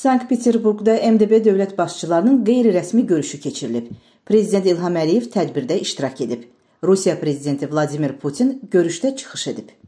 Sankt-Peterburqda MDB dövlət başçılarının qeyri-rəsmi görüşü keçirilib. Prezident İlham Əliyev tədbirdə iştirak edib. Rusiya prezidenti Vladimir Putin görüşdə çıxış edib.